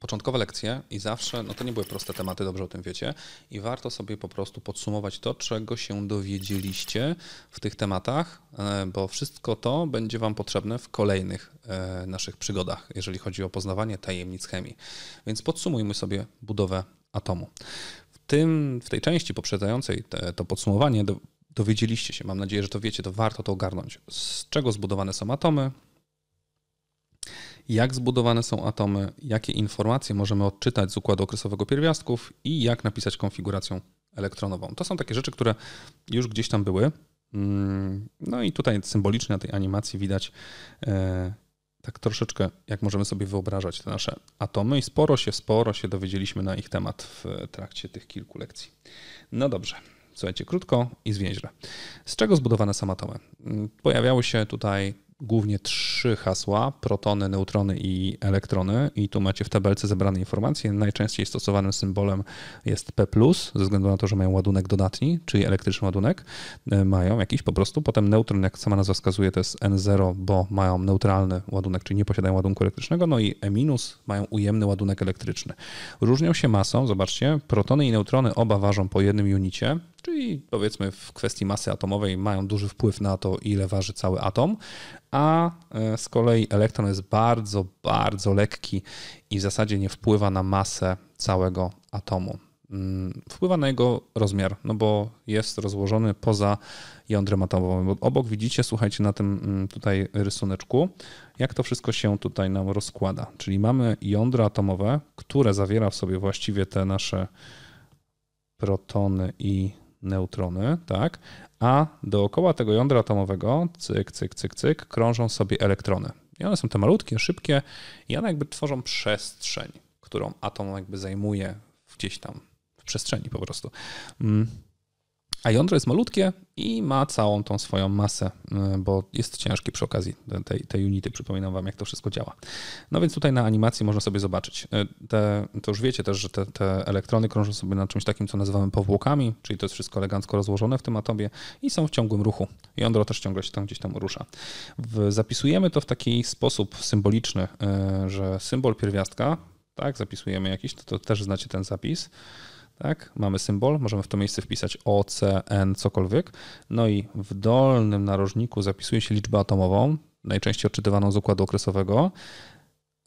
początkowe lekcje i zawsze, no to nie były proste tematy, dobrze o tym wiecie, i warto sobie po prostu podsumować to, czego się dowiedzieliście w tych tematach, e, bo wszystko to będzie Wam potrzebne w kolejnych e, naszych przygodach, jeżeli chodzi o poznawanie tajemnic chemii. Więc podsumujmy sobie budowę atomu. W, tym, w tej części poprzedzającej te, to podsumowanie do, dowiedzieliście się, mam nadzieję, że to wiecie, to warto to ogarnąć, z czego zbudowane są atomy, jak zbudowane są atomy, jakie informacje możemy odczytać z układu okresowego pierwiastków i jak napisać konfigurację elektronową. To są takie rzeczy, które już gdzieś tam były. Mm, no i tutaj symbolicznie na tej animacji widać e, tak troszeczkę, jak możemy sobie wyobrażać te nasze atomy i sporo się, sporo się dowiedzieliśmy na ich temat w trakcie tych kilku lekcji. No dobrze. Słuchajcie, krótko i zwięźle. Z czego zbudowane są atomy? Mm, pojawiały się tutaj głównie trzy hasła: protony, neutrony i elektrony. I tu macie w tabelce zebrane informacje. Najczęściej stosowanym symbolem jest P, ze względu na to, że mają ładunek dodatni, czyli elektryczny ładunek. E, mają jakiś po prostu. Potem neutron, jak sama nazwa wskazuje, to jest N0, bo mają neutralny ładunek, czyli nie posiadają ładunku elektrycznego. No i E- mają ujemny ładunek elektryczny. Różnią się masą, zobaczcie. Protony i neutrony oba ważą po jednym unicie, czyli powiedzmy w kwestii masy atomowej mają duży wpływ na to, ile waży cały atom, a e, z kolei elektron jest bardzo, bardzo lekki i w zasadzie nie wpływa na masę całego atomu. Mm, wpływa na jego rozmiar, no bo jest rozłożony poza jądrem atomowym. Obok widzicie, słuchajcie, na tym mm, tutaj rysuneczku, jak to wszystko się tutaj nam rozkłada. Czyli mamy jądro atomowe, które zawiera w sobie właściwie te nasze protony i neutrony, tak? A dookoła tego jądra atomowego, cyk, cyk, cyk, cyk, krążą sobie elektrony. I one są te malutkie, szybkie i one jakby tworzą przestrzeń, którą atom jakby zajmuje gdzieś tam w przestrzeni po prostu. Mm. A jądro jest malutkie i ma całą tą swoją masę, y, bo jest ciężki przy okazji tej, tej unity. Przypominam wam, jak to wszystko działa. No więc tutaj na animacji można sobie zobaczyć. Y, te, to już wiecie też, że te, te elektrony krążą sobie na czymś takim, co nazywamy powłokami, czyli to jest wszystko elegancko rozłożone w tym atomie i są w ciągłym ruchu. Jądro też ciągle się tam gdzieś tam rusza. W, zapisujemy to w taki sposób symboliczny, y, że symbol pierwiastka, tak, zapisujemy jakiś, to, to też znacie ten zapis tak? Mamy symbol, możemy w to miejsce wpisać O, C, N, cokolwiek. No i w dolnym narożniku zapisuje się liczbę atomową, najczęściej odczytywaną z układu okresowego,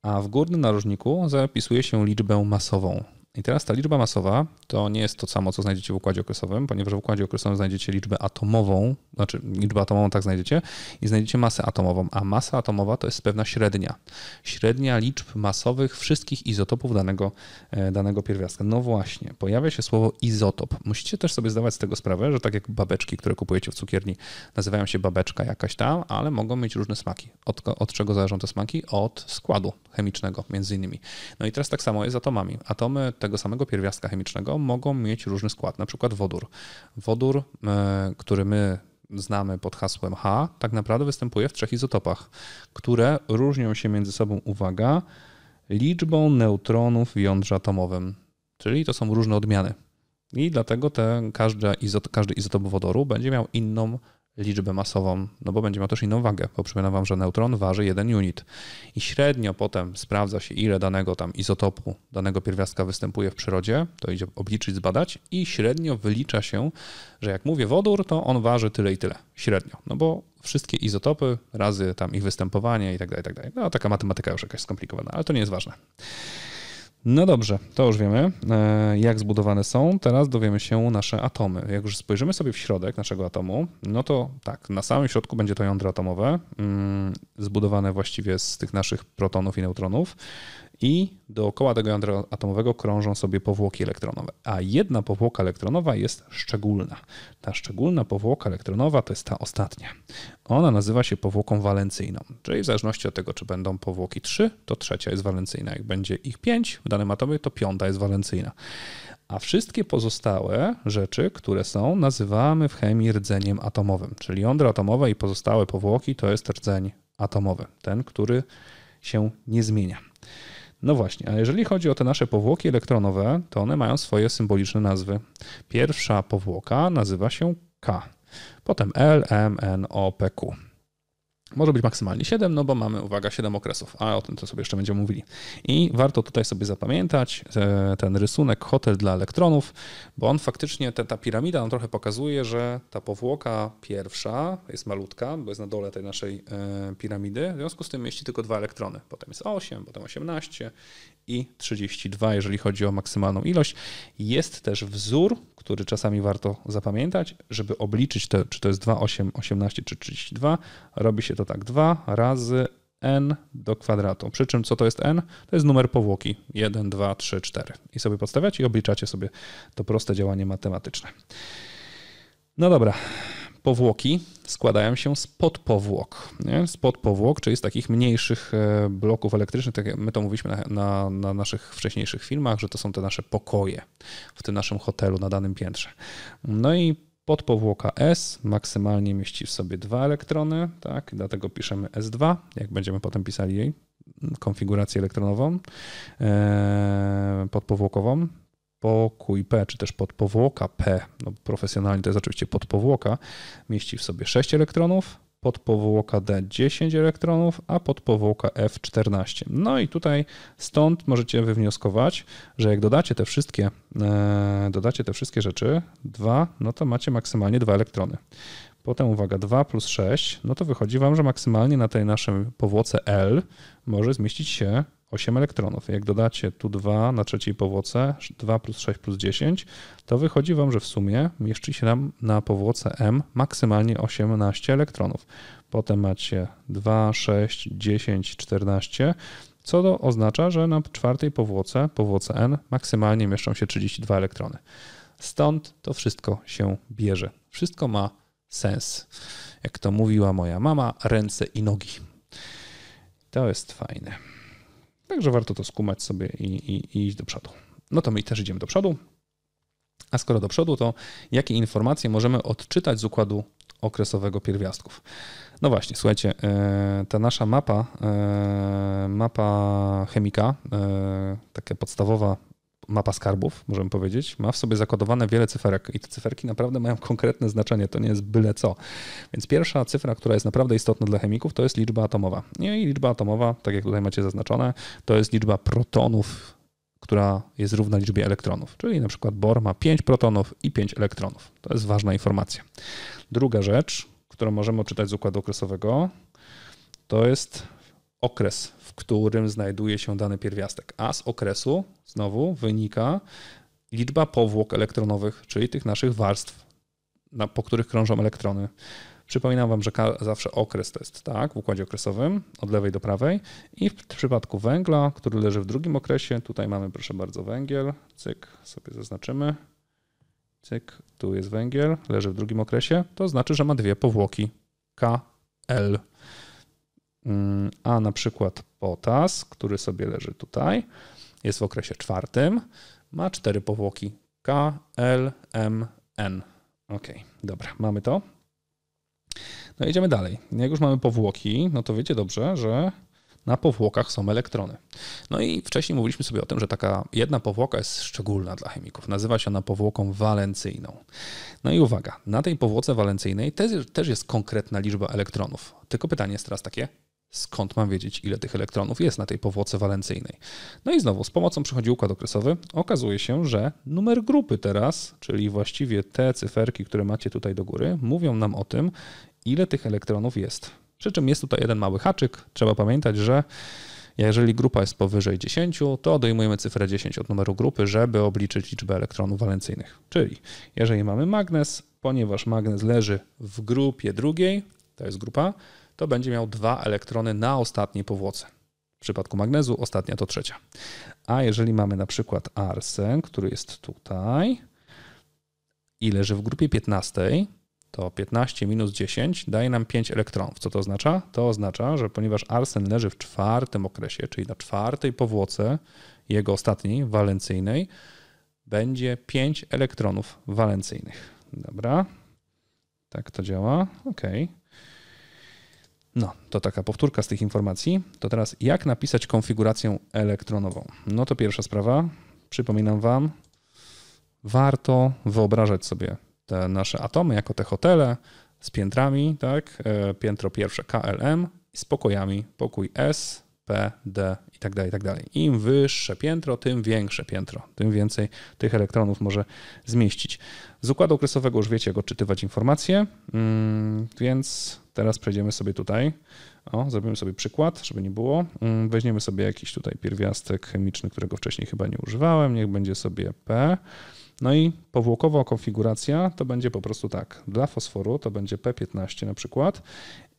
a w górnym narożniku zapisuje się liczbę masową, i teraz ta liczba masowa to nie jest to samo, co znajdziecie w układzie okresowym, ponieważ w układzie okresowym znajdziecie liczbę atomową, znaczy liczbę atomową tak znajdziecie i znajdziecie masę atomową, a masa atomowa to jest pewna średnia. Średnia liczb masowych wszystkich izotopów danego, e, danego pierwiastka. No właśnie, pojawia się słowo izotop. Musicie też sobie zdawać z tego sprawę, że tak jak babeczki, które kupujecie w cukierni, nazywają się babeczka jakaś tam, ale mogą mieć różne smaki. Od, od czego zależą te smaki? Od składu chemicznego między innymi. No i teraz tak samo jest z atomami. Atomy tego samego pierwiastka chemicznego mogą mieć różny skład, na przykład wodór. Wodór, e, który my znamy pod hasłem H, tak naprawdę występuje w trzech izotopach, które różnią się między sobą, uwaga, liczbą neutronów w jądrze atomowym. Czyli to są różne odmiany. I dlatego te, każdy, izot, każdy izotop wodoru będzie miał inną liczbę masową, no bo będzie miał też inną wagę, bo przypominam wam, że neutron waży jeden unit i średnio potem sprawdza się, ile danego tam izotopu, danego pierwiastka występuje w przyrodzie, to idzie obliczyć, zbadać i średnio wylicza się, że jak mówię wodór, to on waży tyle i tyle, średnio, no bo wszystkie izotopy razy tam ich występowanie i tak dalej, i tak dalej. No taka matematyka już jakaś skomplikowana, ale to nie jest ważne. No dobrze, to już wiemy, e, jak zbudowane są. Teraz dowiemy się nasze atomy. Jak już spojrzymy sobie w środek naszego atomu, no to tak, na samym środku będzie to jądro atomowe, mm, zbudowane właściwie z tych naszych protonów i neutronów i dookoła tego jądra atomowego krążą sobie powłoki elektronowe. A jedna powłoka elektronowa jest szczególna. Ta szczególna powłoka elektronowa to jest ta ostatnia. Ona nazywa się powłoką walencyjną, czyli w zależności od tego, czy będą powłoki 3, to trzecia jest walencyjna. Jak będzie ich 5 w danym atomie, to piąta jest walencyjna. A wszystkie pozostałe rzeczy, które są, nazywamy w chemii rdzeniem atomowym, czyli jądra atomowe i pozostałe powłoki to jest rdzeń atomowy, ten, który się nie zmienia. No właśnie, a jeżeli chodzi o te nasze powłoki elektronowe, to one mają swoje symboliczne nazwy. Pierwsza powłoka nazywa się K, potem L, M, N, O, P, Q. Może być maksymalnie 7, no bo mamy, uwaga, 7 okresów, a o tym to sobie jeszcze będziemy mówili. I warto tutaj sobie zapamiętać e, ten rysunek hotel dla elektronów, bo on faktycznie, ta piramida nam trochę pokazuje, że ta powłoka pierwsza jest malutka, bo jest na dole tej naszej e, piramidy, w związku z tym mieści tylko dwa elektrony. Potem jest 8, potem 18 i 32, jeżeli chodzi o maksymalną ilość. Jest też wzór, który czasami warto zapamiętać, żeby obliczyć, te, czy to jest 2, 8, 18 czy 32, robi się to to tak, 2 razy n do kwadratu. Przy czym co to jest n? To jest numer powłoki 1, 2, 3, 4. I sobie podstawiacie i obliczacie sobie to proste działanie matematyczne. No dobra, powłoki składają się z podpowłok. Nie? Z podpowłok, czyli z takich mniejszych e, bloków elektrycznych, tak jak my to mówiliśmy na, na, na, naszych wcześniejszych filmach, że to są te nasze pokoje w tym naszym hotelu na danym piętrze. No i Podpowłoka S maksymalnie mieści w sobie dwa elektrony, tak? dlatego piszemy S2, jak będziemy potem pisali jej konfigurację elektronową e, podpowłokową. Pokój P, czy też podpowłoka P, no profesjonalnie to jest oczywiście podpowłoka, mieści w sobie 6 elektronów, podpowłoka D 10 elektronów, a podpowłoka F 14. No i tutaj stąd możecie wywnioskować, że jak dodacie te wszystkie, e, dodacie te wszystkie rzeczy, 2, no to macie maksymalnie 2 elektrony. Potem uwaga, 2 plus 6, no to wychodzi wam, że maksymalnie na tej naszej powłoce L może zmieścić się 8 elektronów. Jak dodacie tu 2 na trzeciej powłoce, 2 plus 6 plus 10, to wychodzi Wam, że w sumie mieści się nam na powłoce M maksymalnie 18 elektronów. Potem macie 2, 6, 10, 14, co to oznacza, że na czwartej powłoce, powłoce N, maksymalnie mieszczą się 32 elektrony. Stąd to wszystko się bierze. Wszystko ma sens. Jak to mówiła moja mama, ręce i nogi. To jest fajne. Także warto to skumać sobie i, i, i iść do przodu. No to my też idziemy do przodu. A skoro do przodu, to jakie informacje możemy odczytać z układu okresowego pierwiastków? No właśnie, słuchajcie, e, ta nasza mapa, e, mapa chemika, e, taka podstawowa mapa skarbów, możemy powiedzieć, ma w sobie zakodowane wiele cyferek i te cyferki naprawdę mają konkretne znaczenie, to nie jest byle co. Więc pierwsza cyfra, która jest naprawdę istotna dla chemików, to jest liczba atomowa. No I liczba atomowa, tak jak tutaj macie zaznaczone, to jest liczba protonów, która jest równa liczbie elektronów. Czyli na przykład bor ma 5 protonów i 5 elektronów. To jest ważna informacja. Druga rzecz, którą możemy odczytać z układu okresowego, to jest okres, którym znajduje się dany pierwiastek. A z okresu znowu wynika liczba powłok elektronowych, czyli tych naszych warstw, na, po których krążą elektrony. Przypominam Wam, że zawsze okres to jest tak w układzie okresowym, od lewej do prawej. I w przypadku węgla, który leży w drugim okresie, tutaj mamy, proszę bardzo, węgiel. Cyk, sobie zaznaczymy. Cyk, tu jest węgiel, leży w drugim okresie. To znaczy, że ma dwie powłoki KL. Mm, a na przykład potas, który sobie leży tutaj, jest w okresie czwartym, ma cztery powłoki K, L, M, N. Ok, dobra, mamy to. No idziemy dalej. Jak już mamy powłoki, no to wiecie dobrze, że na powłokach są elektrony. No i wcześniej mówiliśmy sobie o tym, że taka jedna powłoka jest szczególna dla chemików. Nazywa się ona powłoką walencyjną. No i uwaga, na tej powłoce walencyjnej też, też jest konkretna liczba elektronów. Tylko pytanie jest teraz takie, skąd mam wiedzieć, ile tych elektronów jest na tej powłoce walencyjnej. No i znowu, z pomocą przychodzi układ okresowy. Okazuje się, że numer grupy teraz, czyli właściwie te cyferki, które macie tutaj do góry, mówią nam o tym, ile tych elektronów jest. Przy czym jest tutaj jeden mały haczyk. Trzeba pamiętać, że jeżeli grupa jest powyżej 10, to odejmujemy cyfrę 10 od numeru grupy, żeby obliczyć liczbę elektronów walencyjnych. Czyli jeżeli mamy magnes, ponieważ magnes leży w grupie drugiej, to jest grupa, to będzie miał dwa elektrony na ostatniej powłoce. W przypadku magnezu ostatnia to trzecia. A jeżeli mamy na przykład arsen, który jest tutaj i leży w grupie 15, to 15 minus 10 daje nam 5 elektronów. Co to oznacza? To oznacza, że ponieważ arsen leży w czwartym okresie, czyli na czwartej powłoce, jego ostatniej, walencyjnej, będzie 5 elektronów walencyjnych. Dobra, tak to działa. OK. No, to taka powtórka z tych informacji. To teraz jak napisać konfigurację elektronową? No to pierwsza sprawa. Przypominam Wam, warto wyobrażać sobie te nasze atomy jako te hotele z piętrami, tak? E, piętro pierwsze KLM z pokojami, pokój S, P, D i tak dalej, i tak dalej. Im wyższe piętro, tym większe piętro, tym więcej tych elektronów może zmieścić. Z układu okresowego już wiecie, jak odczytywać informacje, mm, więc teraz przejdziemy sobie tutaj. O, zrobimy sobie przykład, żeby nie było. Mm, weźmiemy sobie jakiś tutaj pierwiastek chemiczny, którego wcześniej chyba nie używałem. Niech będzie sobie P. No i powłokowa konfiguracja to będzie po prostu tak. Dla fosforu to będzie P15 na przykład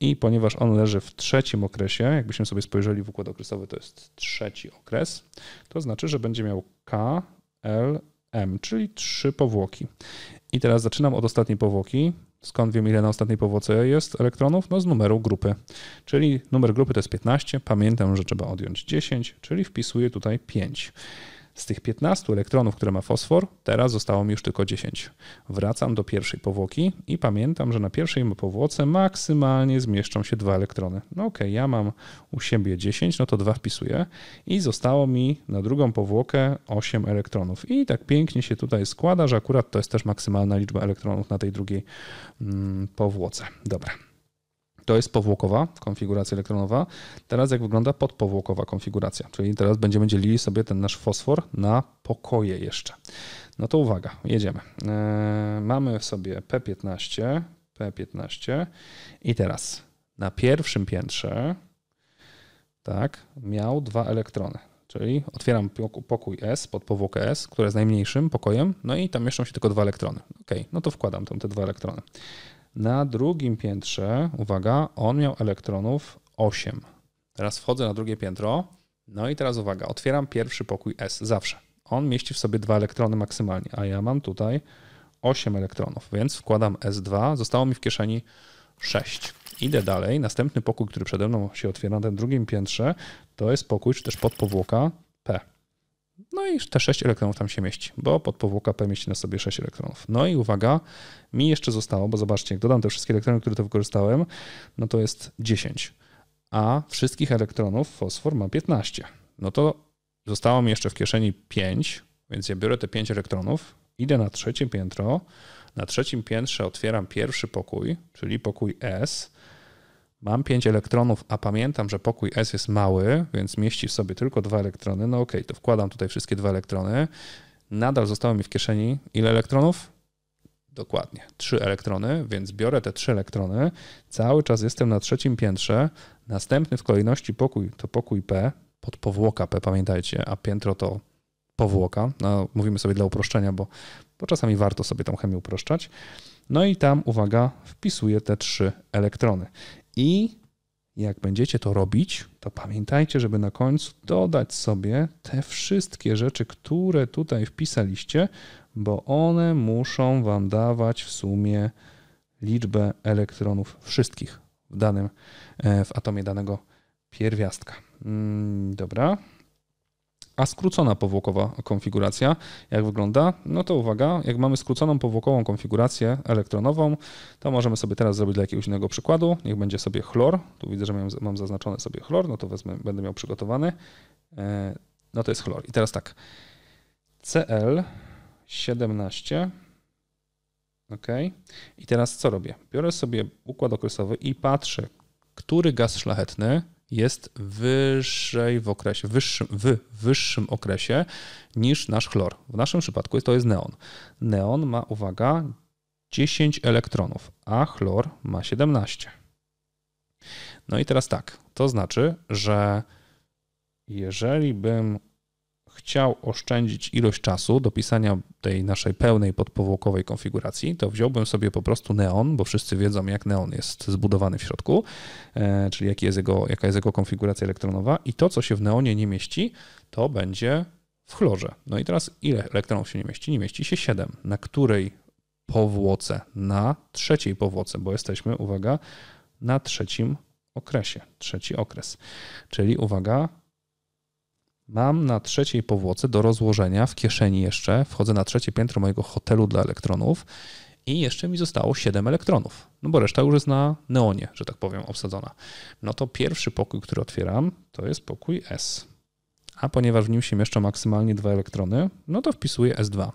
i ponieważ on leży w trzecim okresie, jakbyśmy sobie spojrzeli w układ okresowy, to jest trzeci okres, to znaczy, że będzie miał K, L, M, czyli trzy powłoki. I teraz zaczynam od ostatniej powłoki. Skąd wiem, ile na ostatniej powłoce jest elektronów? No z numeru grupy. Czyli numer grupy to jest 15. Pamiętam, że trzeba odjąć 10, czyli wpisuję tutaj 5. Z tych 15 elektronów, które ma fosfor, teraz zostało mi już tylko 10. Wracam do pierwszej powłoki i pamiętam, że na pierwszej powłoce maksymalnie zmieszczą się dwa elektrony. No okej, okay, ja mam u siebie 10, no to dwa wpisuję i zostało mi na drugą powłokę 8 elektronów. I tak pięknie się tutaj składa, że akurat to jest też maksymalna liczba elektronów na tej drugiej mm, powłoce. Dobra. To jest powłokowa konfiguracja elektronowa. Teraz jak wygląda podpowłokowa konfiguracja, czyli teraz będziemy dzielili sobie ten nasz fosfor na pokoje jeszcze. No to uwaga, jedziemy. Yy, mamy w sobie P15, P15 i teraz na pierwszym piętrze tak, miał dwa elektrony. Czyli otwieram pokój S pod powłokę S, które jest najmniejszym pokojem, no i tam mieszczą się tylko dwa elektrony. Ok, no to wkładam tam te dwa elektrony. Na drugim piętrze, uwaga, on miał elektronów 8. Teraz wchodzę na drugie piętro. No i teraz uwaga, otwieram pierwszy pokój S zawsze. On mieści w sobie dwa elektrony maksymalnie, a ja mam tutaj 8 elektronów, więc wkładam S2. Zostało mi w kieszeni 6. Idę dalej. Następny pokój, który przede mną się otwiera na tym drugim piętrze, to jest pokój, czy też podpowłoka P. No i te 6 elektronów tam się mieści, bo pod p mieści na sobie 6 elektronów. No i uwaga, mi jeszcze zostało, bo zobaczcie, jak dodam te wszystkie elektrony, które to wykorzystałem, no to jest 10, a wszystkich elektronów fosfor ma 15. No to zostało mi jeszcze w kieszeni 5, więc ja biorę te 5 elektronów, idę na trzecie piętro, na trzecim piętrze otwieram pierwszy pokój, czyli pokój S, Mam 5 elektronów, a pamiętam, że pokój S jest mały, więc mieści w sobie tylko dwa elektrony. No ok, to wkładam tutaj wszystkie dwa elektrony. Nadal zostało mi w kieszeni ile elektronów? Dokładnie, trzy elektrony, więc biorę te trzy elektrony. Cały czas jestem na trzecim piętrze. Następny w kolejności pokój to pokój P, pod powłoka P, pamiętajcie, a piętro to powłoka. No, mówimy sobie dla uproszczenia, bo, bo czasami warto sobie tą chemię uproszczać. No i tam, uwaga, wpisuję te trzy elektrony. I jak będziecie to robić, to pamiętajcie, żeby na końcu dodać sobie te wszystkie rzeczy, które tutaj wpisaliście, bo one muszą Wam dawać w sumie liczbę elektronów wszystkich w danym, e, w atomie danego pierwiastka. Mm, dobra, a skrócona powłokowa konfiguracja, jak wygląda? No to uwaga, jak mamy skróconą powłokową konfigurację elektronową, to możemy sobie teraz zrobić dla jakiegoś innego przykładu. Niech będzie sobie chlor. Tu widzę, że mam zaznaczone sobie chlor, no to wezmę, będę miał przygotowany. E, no to jest chlor. I teraz tak. CL 17. OK. I teraz co robię? Biorę sobie układ okresowy i patrzę, który gaz szlachetny jest wyżej w okresie, wyższym, w wyższym okresie niż nasz chlor. W naszym przypadku to jest neon. Neon ma, uwaga, 10 elektronów, a chlor ma 17. No i teraz tak, to znaczy, że jeżeli bym chciał oszczędzić ilość czasu do pisania tej naszej pełnej podpowłokowej konfiguracji, to wziąłbym sobie po prostu neon, bo wszyscy wiedzą, jak neon jest zbudowany w środku, e, czyli jaki jest jego, jaka jest jego konfiguracja elektronowa i to, co się w neonie nie mieści, to będzie w chlorze. No i teraz ile elektronów się nie mieści? Nie mieści się 7, na której powłoce, na trzeciej powłoce, bo jesteśmy, uwaga, na trzecim okresie, trzeci okres. Czyli uwaga, Mam na trzeciej powłoce do rozłożenia w kieszeni jeszcze, wchodzę na trzecie piętro mojego hotelu dla elektronów i jeszcze mi zostało 7 elektronów, no bo reszta już jest na neonie, że tak powiem, obsadzona. No to pierwszy pokój, który otwieram, to jest pokój S. A ponieważ w nim się mieszczą maksymalnie dwa elektrony, no to wpisuję S2.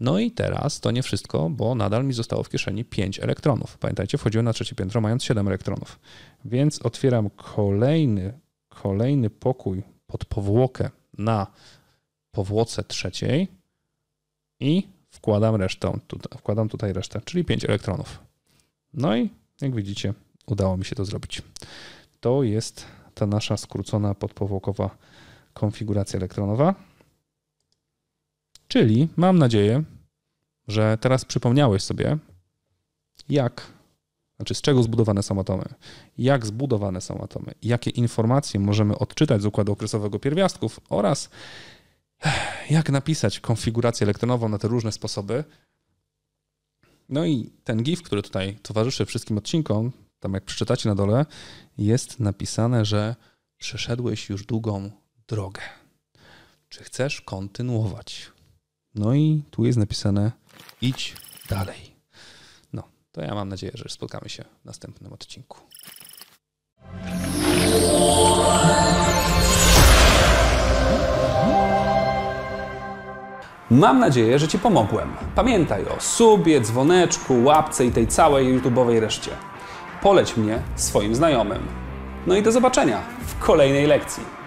No i teraz to nie wszystko, bo nadal mi zostało w kieszeni 5 elektronów. Pamiętajcie, wchodziłem na trzecie piętro mając 7 elektronów. Więc otwieram kolejny, kolejny pokój pod powłokę na powłoce trzeciej i wkładam resztę, wkładam tutaj resztę, czyli 5 elektronów. No i jak widzicie, udało mi się to zrobić. To jest ta nasza skrócona podpowłokowa konfiguracja elektronowa. Czyli mam nadzieję, że teraz przypomniałeś sobie, jak znaczy, z czego zbudowane są atomy, jak zbudowane są atomy, jakie informacje możemy odczytać z układu okresowego pierwiastków oraz jak napisać konfigurację elektronową na te różne sposoby. No i ten GIF, który tutaj towarzyszy wszystkim odcinkom, tam jak przeczytacie na dole, jest napisane, że przeszedłeś już długą drogę. Czy chcesz kontynuować? No i tu jest napisane idź dalej to ja mam nadzieję, że spotkamy się w następnym odcinku. Mam nadzieję, że Ci pomogłem. Pamiętaj o subie, dzwoneczku, łapce i tej całej YouTube'owej reszcie. Poleć mnie swoim znajomym. No i do zobaczenia w kolejnej lekcji.